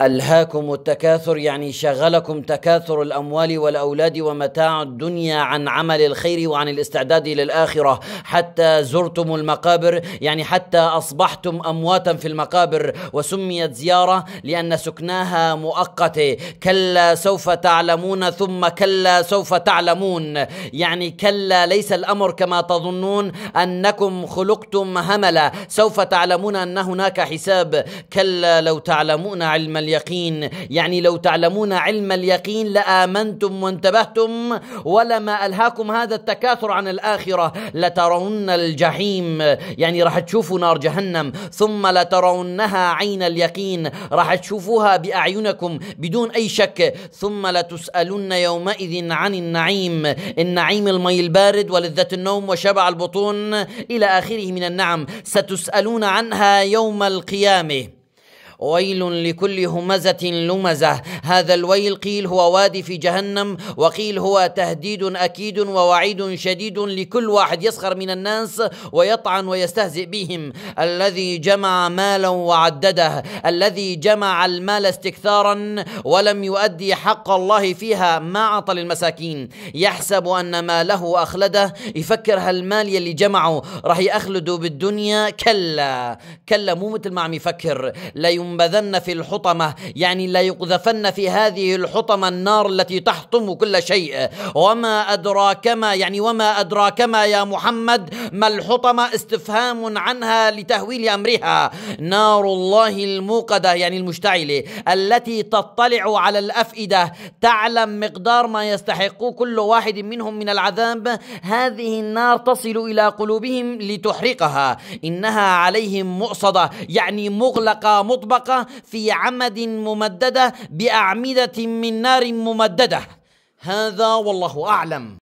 ألهاكم التكاثر يعني شغلكم تكاثر الأموال والأولاد ومتاع الدنيا عن عمل الخير وعن الاستعداد للآخرة حتى زرتم المقابر يعني حتى أصبحتم أمواتا في المقابر وسميت زيارة لأن سكناها مؤقتة كلا سوف تعلمون ثم كلا سوف تعلمون يعني كلا ليس الأمر كما تظنون أنكم خلقتم هملا سوف تعلمون أن هناك حساب كلا لو تعلمون علم علم اليقين يعني لو تعلمون علم اليقين لآمنتم وانتبهتم ولما ألهاكم هذا التكاثر عن الآخرة لترون الجحيم يعني راح تشوفوا نار جهنم ثم لترونها عين اليقين راح تشوفوها بأعينكم بدون أي شك ثم لتسألن يومئذ عن النعيم النعيم المي البارد ولذة النوم وشبع البطون إلى آخره من النعم ستسألون عنها يوم القيامة ويل لكل همزة لمزة هذا الويل قيل هو وادي في جهنم وقيل هو تهديد أكيد ووعيد شديد لكل واحد يسخر من الناس ويطعن ويستهزئ بهم الذي جمع مالا وعدده الذي جمع المال استكثارا ولم يؤدي حق الله فيها ما أعطى للمساكين يحسب أن ماله أخلده يفكر هالمال يلي جمعه راح يخلده بالدنيا كلا كلا مو مثل ما عم يفكر لا يم ينبذن في الحطمة يعني لا يقذفن في هذه الحطمة النار التي تحطم كل شيء وما أدراك ما يعني وما أدراك ما يا محمد ما الحطمة استفهام عنها لتهويل أمرها نار الله الموقدة يعني المشتعلة التي تطلع على الأفئدة تعلم مقدار ما يستحق كل واحد منهم من العذاب هذه النار تصل إلى قلوبهم لتحرقها إنها عليهم مؤصدة يعني مغلقة مطبقة طبقة في عمد ممددة بأعمدة من نار ممددة هذا والله أعلم